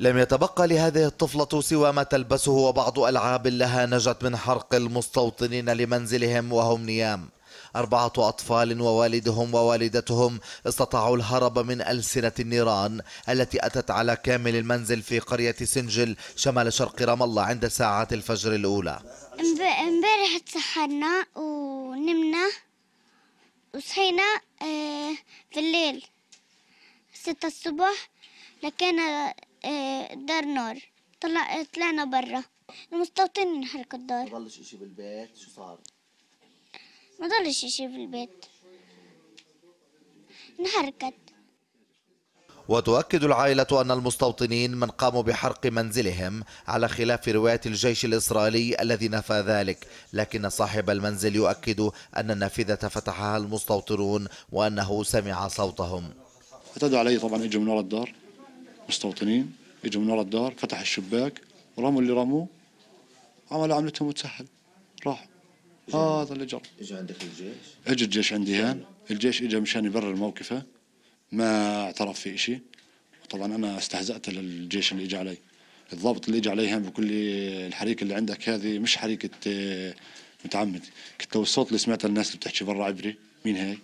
لم يتبقى لهذه الطفلة سوى ما تلبسه وبعض ألعاب لها نجت من حرق المستوطنين لمنزلهم وهم نيام أربعة أطفال ووالدهم ووالدتهم استطاعوا الهرب من ألسنة النيران التي أتت على كامل المنزل في قرية سنجل شمال شرق رام الله عند ساعات الفجر الأولى امبارح تسحرنا ونمنا وصحينا آه، في الليل ستة الصبح لكن آه، دار نار طلع طلعنا برا المستوطنين انحرقوا الدار ما ضلش اشي بالبيت شو صار؟ ما ضلش اشي بالبيت انحرقت وتؤكد العائلة أن المستوطنين من قاموا بحرق منزلهم على خلاف رواية الجيش الإسرائيلي الذي نفى ذلك لكن صاحب المنزل يؤكد أن النافذة فتحها المستوطنون وأنه سمع صوتهم اعتدوا علي طبعا اجوا من وراء الدار مستوطنين اجوا من ورا الدار فتح الشباك ورموا اللي رموه عملوا عملتهم وتسهل راح هذا اللي جرى اجى عندك الجيش؟ اجى الجيش عندي هان الجيش اجى مشان يبرر موقفه ما اعترف في شيء طبعا انا استهزأت للجيش اللي اجى علي الضابط اللي اجى علي هان بكل الحريكه اللي عندك هذه مش حريكه آه، متعمد كنت لو الصوت اللي سمعته الناس اللي بتحكي برا عبري مين هاي؟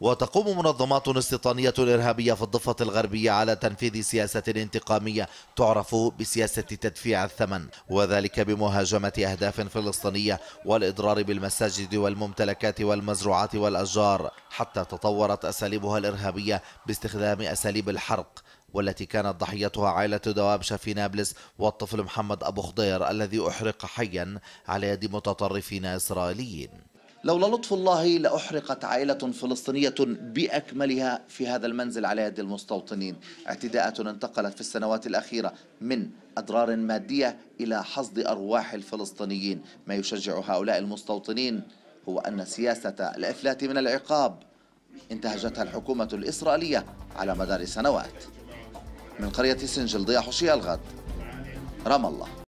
وتقوم منظمات استيطانية إرهابية في الضفة الغربية على تنفيذ سياسة انتقامية تعرف بسياسة تدفيع الثمن وذلك بمهاجمة أهداف فلسطينية والإضرار بالمساجد والممتلكات والمزروعات والأشجار حتى تطورت أساليبها الإرهابية باستخدام أساليب الحرق والتي كانت ضحيتها عائلة دوابشة في نابلس والطفل محمد أبو خضير الذي أحرق حيا على يد متطرفين إسرائيليين لولا لطف الله لأحرقت عائلة فلسطينية بأكملها في هذا المنزل على يد المستوطنين اعتداءات انتقلت في السنوات الأخيرة من أضرار مادية إلى حصد أرواح الفلسطينيين ما يشجع هؤلاء المستوطنين هو أن سياسة الإفلات من العقاب انتهجتها الحكومة الإسرائيلية على مدار سنوات من قرية سنجل ضياء حشي الغد رام الله